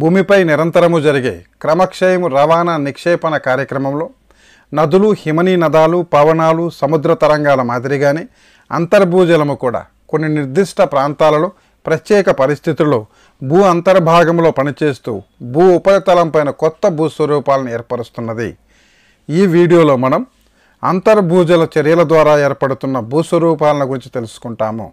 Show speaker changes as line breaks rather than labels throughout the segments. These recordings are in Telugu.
భూమిపై నిరంతరము జరిగే క్రమక్షయం రవాణా నిక్షేపణ కార్యక్రమంలో నదులు హిమనీ నదాలు పవనాలు సముద్ర తరంగాల మాదిరిగానే అంతర్భూజలము కూడా కొన్ని నిర్దిష్ట ప్రాంతాలలో ప్రత్యేక పరిస్థితుల్లో భూ అంతర్భాగంలో పనిచేస్తూ భూ ఉపరితలంపైన కొత్త భూస్వరూపాలను ఏర్పరుస్తున్నది ఈ వీడియోలో మనం అంతర్భూజల చర్యల ద్వారా ఏర్పడుతున్న భూస్వరూపాలను గురించి తెలుసుకుంటాము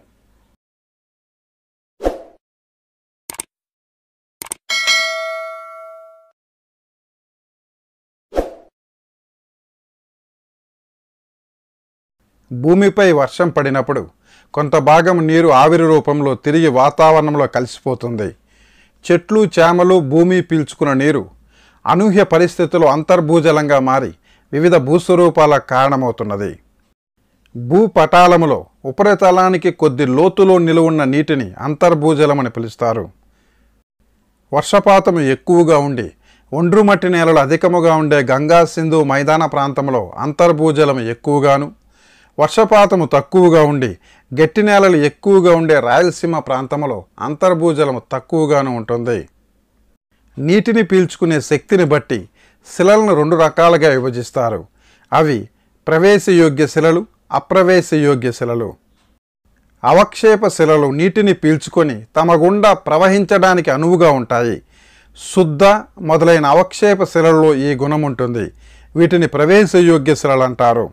భూమిపై వర్షం పడినప్పుడు కొంత భాగం నీరు ఆవిరి రూపంలో తిరిగి వాతావరణంలో కలిసిపోతుంది చెట్లు చేమలు భూమి పీల్చుకున్న నీరు అనూహ్య పరిస్థితులు అంతర్భూజలంగా మారి వివిధ భూస్వరూపాల కారణమవుతున్నది భూపటాలములో ఉపరితలానికి కొద్ది లోతులో నిలువున్న నీటిని అంతర్భూజలమని పిలుస్తారు వర్షపాతం ఎక్కువగా ఉండి ఒండ్రుమట్టి నేలలు అధికముగా ఉండే గంగా సింధు మైదాన ప్రాంతంలో అంతర్భూజలం ఎక్కువగాను వర్షపాతము తక్కువగా ఉండి గట్టి నేలలు ఎక్కువగా ఉండే రాయలసీమ ప్రాంతంలో అంతర్భూజలము తక్కువగాను ఉంటుంది నీటిని పీల్చుకునే శక్తిని బట్టి శిలలను రెండు రకాలుగా విభజిస్తారు అవి ప్రవేశయోగ్య శిలలు అప్రవేశయోగ్య శిలలు అవక్షేప శిలలు నీటిని పీల్చుకొని తమ గుండా ప్రవహించడానికి అనువుగా ఉంటాయి శుద్ధ మొదలైన అవక్షేప శిలల్లో ఈ గుణం ఉంటుంది వీటిని ప్రవేశయోగ్య శిలలు అంటారు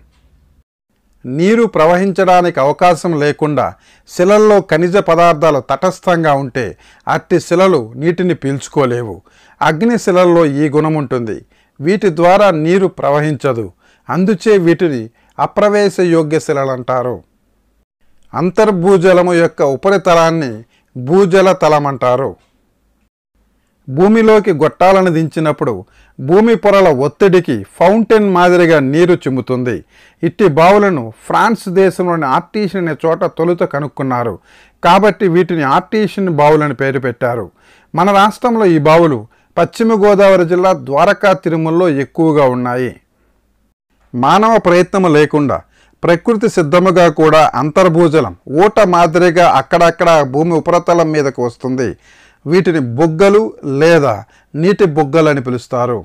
నీరు ప్రవహించడానికి అవకాశం లేకుండా శిలల్లో ఖనిజ పదార్థాలు తటస్థంగా ఉంటే అట్టి శిలలు నీటిని పీల్చుకోలేవు అగ్నిశిలల్లో ఈ గుణం ఉంటుంది వీటి ద్వారా నీరు ప్రవహించదు అందుచే వీటిని అప్రవేశ యోగ్య శిలలంటారు అంతర్భూజలము యొక్క ఉపరితలాన్ని భూజల తలమంటారు భూమిలోకి గొట్టాలను దించినప్పుడు భూమి పొరల ఒత్తిడికి ఫౌంటైన్ మాదిరిగా నీరు చిమ్ముతుంది ఇట్టి బావులను ఫ్రాన్స్ దేశంలోని ఆర్టీషన్ అనే చోట తొలుత కనుక్కున్నారు కాబట్టి వీటిని ఆర్టీషన్ బావులని పేరు పెట్టారు మన రాష్ట్రంలో ఈ బావులు పశ్చిమ గోదావరి జిల్లా ద్వారకా తిరుమలలో ఎక్కువగా ఉన్నాయి మానవ ప్రయత్నం లేకుండా ప్రకృతి సిద్ధముగా కూడా అంతర్భూజలం ఊట మాదిరిగా అక్కడక్కడ భూమి ఉపరితలం మీదకు వస్తుంది వీటిని బొగ్గలు లేదా నీటి బొగ్గలు అని పిలుస్తారు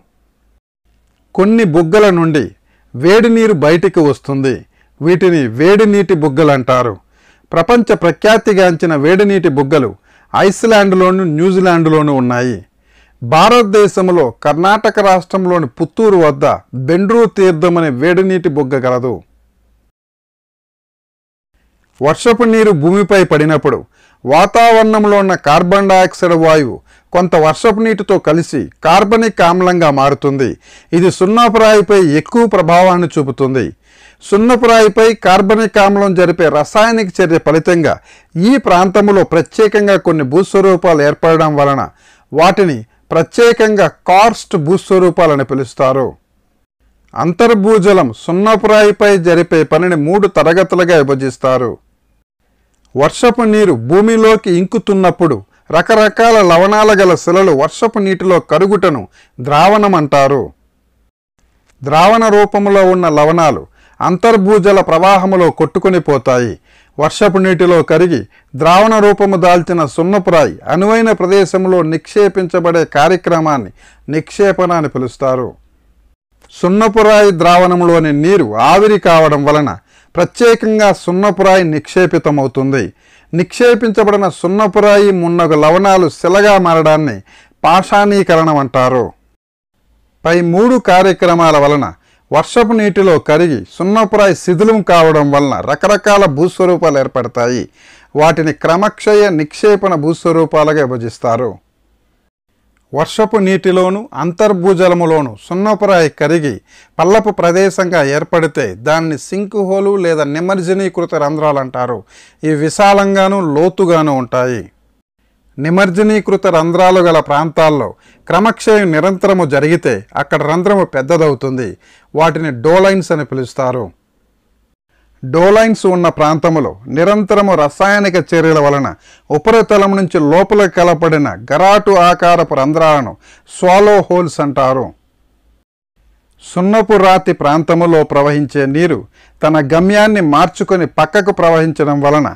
కొన్ని బుగ్గల నుండి వేడి నీరు బయటికి వస్తుంది వీటిని వేడి నీటి బుగ్గలు అంటారు ప్రపంచ ప్రఖ్యాతిగాంచిన వేడి నీటి బుగ్గలు ఐస్లాండ్లోను న్యూజిలాండ్లోనూ ఉన్నాయి భారతదేశంలో కర్ణాటక రాష్ట్రంలోని పుత్తూరు వద్ద బెండ్రూ తీర్థం అనే వేడి నీటి బుగ్గ కలదు వర్షపు నీరు భూమిపై పడినప్పుడు వాతావరణంలో ఉన్న కార్బన్ డయాక్సైడ్ వాయువు కొంత వర్షపు నీటితో కలిసి కార్బనిక్ ఆమ్లంగా మారుతుంది ఇది సున్నపురాయిపై ఎక్కువ ప్రభావాన్ని చూపుతుంది సున్నపురాయిపై కార్బనిక్ ఆమ్లం జరిపే రసాయనిక చర్య ఫలితంగా ఈ ప్రాంతంలో ప్రత్యేకంగా కొన్ని భూస్వరూపాలు ఏర్పడడం వలన వాటిని ప్రత్యేకంగా కార్స్ట్ భూస్వరూపాలని పిలుస్తారు అంతర్భూజలం సున్నపురాయిపై జరిపే పనిని మూడు తరగతులుగా విభజిస్తారు వర్షపు నీరు భూమిలోకి ఇంకుతున్నప్పుడు రకరకాల లవణాల గల శిలలు వర్షపు నీటిలో కరుగుటను ద్రావణమంటారు ద్రావణ రూపంలో ఉన్న లవణాలు అంతర్భూజల ప్రవాహములో కొట్టుకుని పోతాయి వర్షపు నీటిలో కరిగి ద్రావణ రూపము దాల్చిన సున్నపురాయి అనువైన ప్రదేశంలో నిక్షేపించబడే కార్యక్రమాన్ని నిక్షేపణ అని పిలుస్తారు సున్నపురాయి ద్రావణంలోని నీరు ఆవిరి కావడం వలన ప్రత్యేకంగా సున్నపురాయి నిక్షేపితమవుతుంది నిక్షేపించబడిన సున్నపురాయి మున్నగు లవణాలు శిలగా మారడాన్ని పాషాణీకరణం అంటారు పై మూడు కార్యక్రమాల వలన వర్షపు నీటిలో కరిగి సున్నపురాయి శిథిలం కావడం వలన రకరకాల భూస్వరూపాలు ఏర్పడతాయి వాటిని క్రమక్షయ నిక్షేపణ భూస్వరూపాలుగా విభజిస్తారు వర్షపు నీటిలోను అంతర్భూజలములోను సున్నపురాయి కరిగి పల్లపు ప్రదేశంగా ఏర్పడితే దాన్ని సింకుహోలు లేదా నిమర్జనీకృత రంధ్రాలు అంటారు ఇవి విశాలంగాను లోతుగాను ఉంటాయి నిమజ్జనీకృత రంధ్రాలు గల ప్రాంతాల్లో క్రమక్షయం నిరంతరము జరిగితే అక్కడ రంధ్రము పెద్దదవుతుంది వాటిని డోలైన్స్ అని పిలుస్తారు డోలైన్స్ ఉన్న ప్రాంతంలో నిరంతరము రసాయనిక చర్యల వలన ఉపరితలం నుంచి లోపల కలపడిన గరాటు ఆకారపు రంధ్రాలను స్వాలో హోల్స్ అంటారు సున్నపు రాతి ప్రాంతములో ప్రవహించే నీరు తన గమ్యాన్ని మార్చుకొని పక్కకు ప్రవహించడం వలన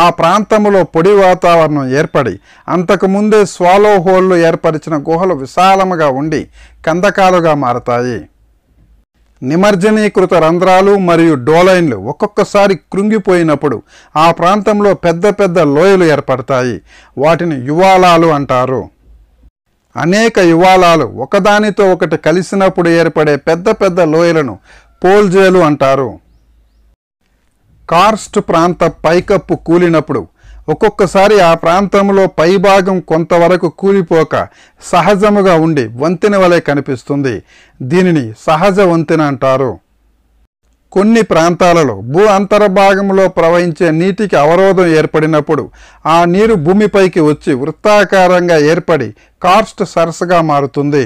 ఆ ప్రాంతములో పొడి వాతావరణం ఏర్పడి అంతకుముందే స్వాలో హోళ్లు ఏర్పరిచిన గుహలు విశాలముగా ఉండి కందకాలుగా మారతాయి నిమజ్జనీకృత రంధ్రాలు మరియు డోలైన్లు ఒక్కొక్కసారి కృంగిపోయినప్పుడు ఆ ప్రాంతంలో పెద్ద పెద్ద లోయలు ఏర్పడతాయి వాటిని యువాలాలు అంటారు అనేక యువాలాలు ఒకదానితో ఒకటి కలిసినప్పుడు ఏర్పడే పెద్ద పెద్ద లోయలను పోల్జేలు అంటారు కార్స్ట్ ప్రాంత పైకప్పు కూలినప్పుడు ఒక్కొక్కసారి ఆ ప్రాంతంలో పైభాగం కొంతవరకు కూలిపోక సహజముగా ఉండి వంతెన వలె కనిపిస్తుంది దీనిని సహజ వంతెన అంటారు కొన్ని ప్రాంతాలలో భూ అంతర్భాగంలో ప్రవహించే నీటికి అవరోధం ఏర్పడినప్పుడు ఆ నీరు భూమిపైకి వచ్చి వృత్తాకారంగా ఏర్పడి కార్స్ట్ సరస్సుగా మారుతుంది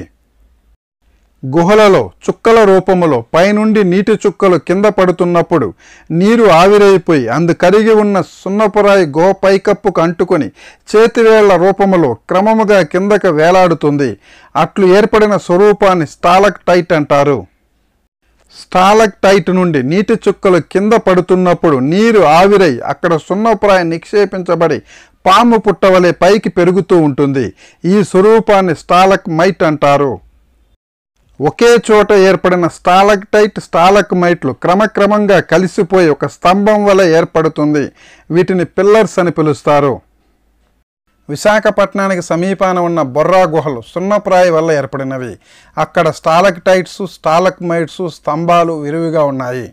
గుహలలో చుక్కల రూపములో పైనుండి నీటి చుక్కలు కింద పడుతున్నప్పుడు నీరు ఆవిరైపోయి అందు కరిగి ఉన్న సున్నపురాయి గో పైకప్పుకు అంటుకొని చేతివేళ్ల రూపములో క్రమముగా కిందకు వేలాడుతుంది అట్లు ఏర్పడిన స్వరూపాన్ని స్టాలక్ టైట్ అంటారు స్టాలక్ టైట్ నుండి నీటి చుక్కలు కింద పడుతున్నప్పుడు నీరు ఆవిరై అక్కడ సున్నపురాయి నిక్షేపించబడి పాము పుట్టవలే పైకి పెరుగుతూ ఉంటుంది ఈ స్వరూపాన్ని స్టాలక్ మైట్ అంటారు ఒకే చోట ఏర్పడిన స్టాలక్టైట్ స్టాలక్మైట్లు క్రమక్రమంగా కలిసిపోయి ఒక స్తంభం వల్ల ఏర్పడుతుంది వీటిని పిల్లర్స్ అని పిలుస్తారు విశాఖపట్నానికి సమీపాన ఉన్న బొర్రా గుహలు సున్నప్రాయి వల్ల ఏర్పడినవి అక్కడ స్టాలక్ మైట్సు స్తంభాలు విరివిగా ఉన్నాయి